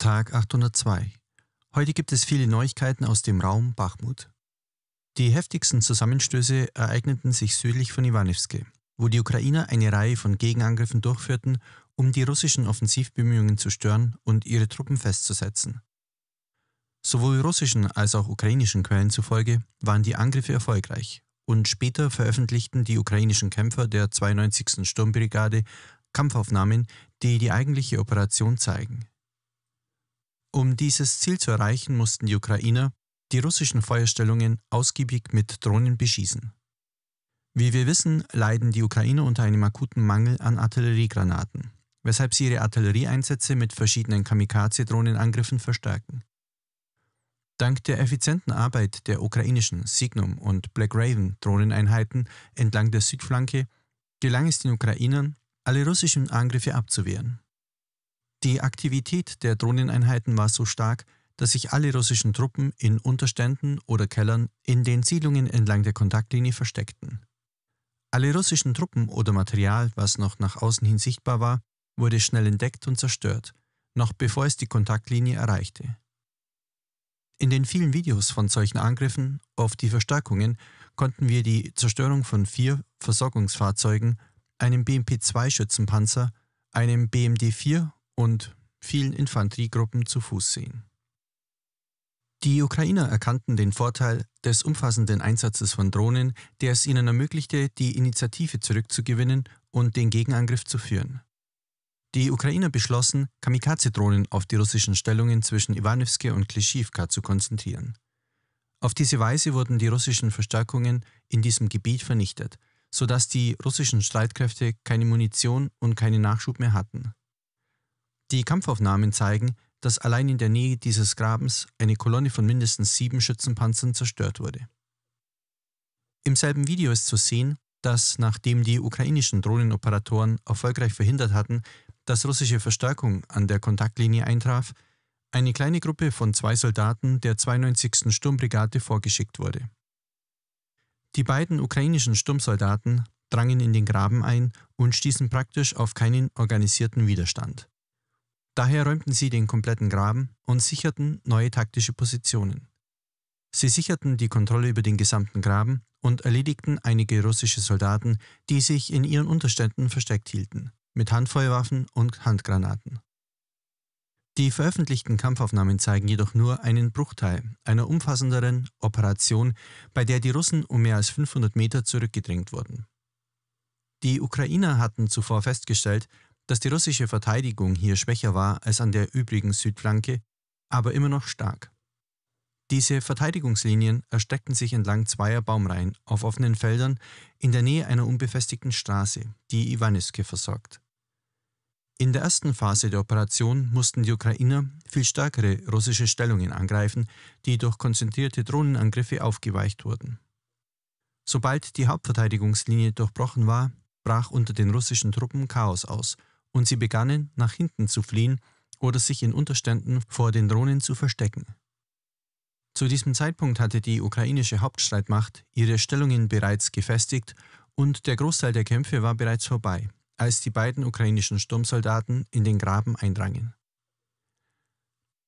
Tag 802. Heute gibt es viele Neuigkeiten aus dem Raum Bachmut. Die heftigsten Zusammenstöße ereigneten sich südlich von Iwanewske, wo die Ukrainer eine Reihe von Gegenangriffen durchführten, um die russischen Offensivbemühungen zu stören und ihre Truppen festzusetzen. Sowohl russischen als auch ukrainischen Quellen zufolge waren die Angriffe erfolgreich und später veröffentlichten die ukrainischen Kämpfer der 92. Sturmbrigade Kampfaufnahmen, die die eigentliche Operation zeigen. Um dieses Ziel zu erreichen, mussten die Ukrainer die russischen Feuerstellungen ausgiebig mit Drohnen beschießen. Wie wir wissen, leiden die Ukrainer unter einem akuten Mangel an Artilleriegranaten, weshalb sie ihre Artillerieeinsätze mit verschiedenen Kamikaze-Drohnenangriffen verstärken. Dank der effizienten Arbeit der ukrainischen Signum und Black Raven Drohneneinheiten entlang der Südflanke gelang es den Ukrainern, alle russischen Angriffe abzuwehren. Die Aktivität der Drohneneinheiten war so stark, dass sich alle russischen Truppen in Unterständen oder Kellern in den Siedlungen entlang der Kontaktlinie versteckten. Alle russischen Truppen oder Material, was noch nach außen hin sichtbar war, wurde schnell entdeckt und zerstört, noch bevor es die Kontaktlinie erreichte. In den vielen Videos von solchen Angriffen auf die Verstärkungen konnten wir die Zerstörung von vier Versorgungsfahrzeugen, einem BMP-2-Schützenpanzer, einem BMD-4 und vielen Infanteriegruppen zu Fuß sehen. Die Ukrainer erkannten den Vorteil des umfassenden Einsatzes von Drohnen, der es ihnen ermöglichte, die Initiative zurückzugewinnen und den Gegenangriff zu führen. Die Ukrainer beschlossen, Kamikaze-Drohnen auf die russischen Stellungen zwischen Iwanowske und Klishivka zu konzentrieren. Auf diese Weise wurden die russischen Verstärkungen in diesem Gebiet vernichtet, sodass die russischen Streitkräfte keine Munition und keinen Nachschub mehr hatten. Die Kampfaufnahmen zeigen, dass allein in der Nähe dieses Grabens eine Kolonne von mindestens sieben Schützenpanzern zerstört wurde. Im selben Video ist zu sehen, dass nachdem die ukrainischen Drohnenoperatoren erfolgreich verhindert hatten, dass russische Verstärkung an der Kontaktlinie eintraf, eine kleine Gruppe von zwei Soldaten der 92. Sturmbrigade vorgeschickt wurde. Die beiden ukrainischen Sturmsoldaten drangen in den Graben ein und stießen praktisch auf keinen organisierten Widerstand. Daher räumten sie den kompletten Graben und sicherten neue taktische Positionen. Sie sicherten die Kontrolle über den gesamten Graben und erledigten einige russische Soldaten, die sich in ihren Unterständen versteckt hielten, mit Handfeuerwaffen und Handgranaten. Die veröffentlichten Kampfaufnahmen zeigen jedoch nur einen Bruchteil einer umfassenderen Operation, bei der die Russen um mehr als 500 Meter zurückgedrängt wurden. Die Ukrainer hatten zuvor festgestellt, dass die russische Verteidigung hier schwächer war als an der übrigen Südflanke, aber immer noch stark. Diese Verteidigungslinien erstreckten sich entlang zweier Baumreihen auf offenen Feldern in der Nähe einer unbefestigten Straße, die Iwaniske versorgt. In der ersten Phase der Operation mussten die Ukrainer viel stärkere russische Stellungen angreifen, die durch konzentrierte Drohnenangriffe aufgeweicht wurden. Sobald die Hauptverteidigungslinie durchbrochen war, brach unter den russischen Truppen Chaos aus – und sie begannen, nach hinten zu fliehen oder sich in Unterständen vor den Drohnen zu verstecken. Zu diesem Zeitpunkt hatte die ukrainische Hauptstreitmacht ihre Stellungen bereits gefestigt und der Großteil der Kämpfe war bereits vorbei, als die beiden ukrainischen Sturmsoldaten in den Graben eindrangen.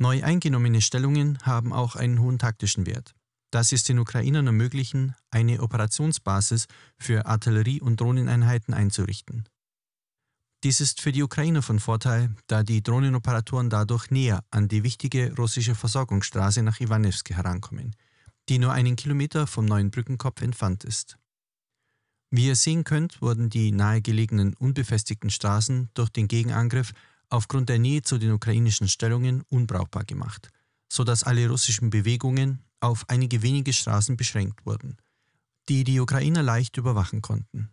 Neu eingenommene Stellungen haben auch einen hohen taktischen Wert, da sie es den Ukrainern ermöglichen, eine Operationsbasis für Artillerie- und Drohneneinheiten einzurichten. Dies ist für die Ukraine von Vorteil, da die Drohnenoperatoren dadurch näher an die wichtige russische Versorgungsstraße nach Iwanewski herankommen, die nur einen Kilometer vom neuen Brückenkopf entfernt ist. Wie ihr sehen könnt, wurden die nahegelegenen unbefestigten Straßen durch den Gegenangriff aufgrund der Nähe zu den ukrainischen Stellungen unbrauchbar gemacht, sodass alle russischen Bewegungen auf einige wenige Straßen beschränkt wurden, die die Ukrainer leicht überwachen konnten.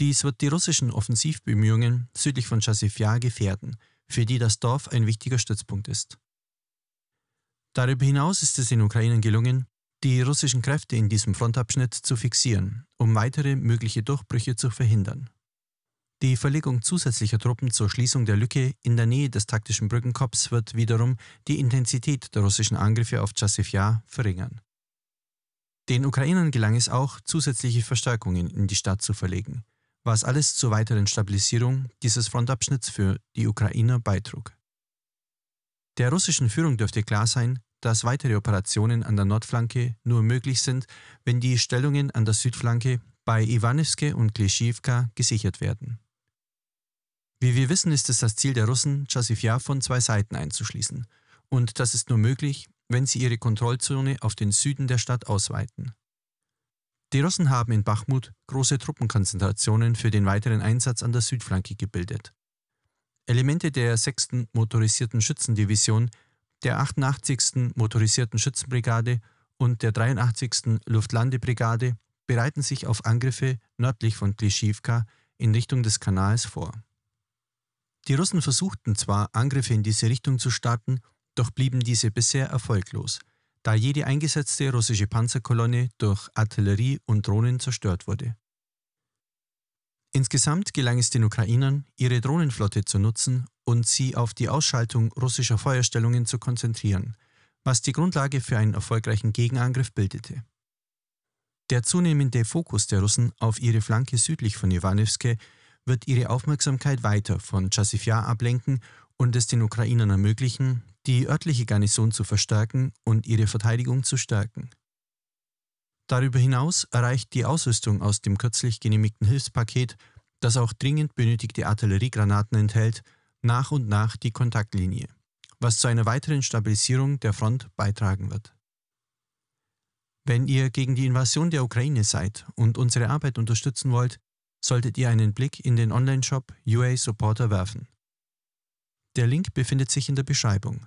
Dies wird die russischen Offensivbemühungen südlich von Chasivja gefährden, für die das Dorf ein wichtiger Stützpunkt ist. Darüber hinaus ist es den Ukrainern gelungen, die russischen Kräfte in diesem Frontabschnitt zu fixieren, um weitere mögliche Durchbrüche zu verhindern. Die Verlegung zusätzlicher Truppen zur Schließung der Lücke in der Nähe des taktischen Brückenkopfs wird wiederum die Intensität der russischen Angriffe auf Chasivja verringern. Den Ukrainern gelang es auch, zusätzliche Verstärkungen in die Stadt zu verlegen, was alles zur weiteren Stabilisierung dieses Frontabschnitts für die Ukrainer beitrug. Der russischen Führung dürfte klar sein, dass weitere Operationen an der Nordflanke nur möglich sind, wenn die Stellungen an der Südflanke bei Iwanivske und Kleschivka gesichert werden. Wie wir wissen, ist es das Ziel der Russen, Chasivya von zwei Seiten einzuschließen. Und das ist nur möglich, wenn sie ihre Kontrollzone auf den Süden der Stadt ausweiten. Die Russen haben in Bachmut große Truppenkonzentrationen für den weiteren Einsatz an der Südflanke gebildet. Elemente der 6. Motorisierten Schützendivision, der 88. Motorisierten Schützenbrigade und der 83. Luftlandebrigade bereiten sich auf Angriffe nördlich von Klischivka in Richtung des Kanals vor. Die Russen versuchten zwar, Angriffe in diese Richtung zu starten, doch blieben diese bisher erfolglos – da jede eingesetzte russische Panzerkolonne durch Artillerie und Drohnen zerstört wurde. Insgesamt gelang es den Ukrainern, ihre Drohnenflotte zu nutzen und sie auf die Ausschaltung russischer Feuerstellungen zu konzentrieren, was die Grundlage für einen erfolgreichen Gegenangriff bildete. Der zunehmende Fokus der Russen auf ihre Flanke südlich von Iwanivske wird ihre Aufmerksamkeit weiter von Chasivya ablenken und es den Ukrainern ermöglichen, die örtliche Garnison zu verstärken und ihre Verteidigung zu stärken. Darüber hinaus erreicht die Ausrüstung aus dem kürzlich genehmigten Hilfspaket, das auch dringend benötigte Artilleriegranaten enthält, nach und nach die Kontaktlinie, was zu einer weiteren Stabilisierung der Front beitragen wird. Wenn ihr gegen die Invasion der Ukraine seid und unsere Arbeit unterstützen wollt, solltet ihr einen Blick in den Online-Shop UA Supporter werfen. Der Link befindet sich in der Beschreibung.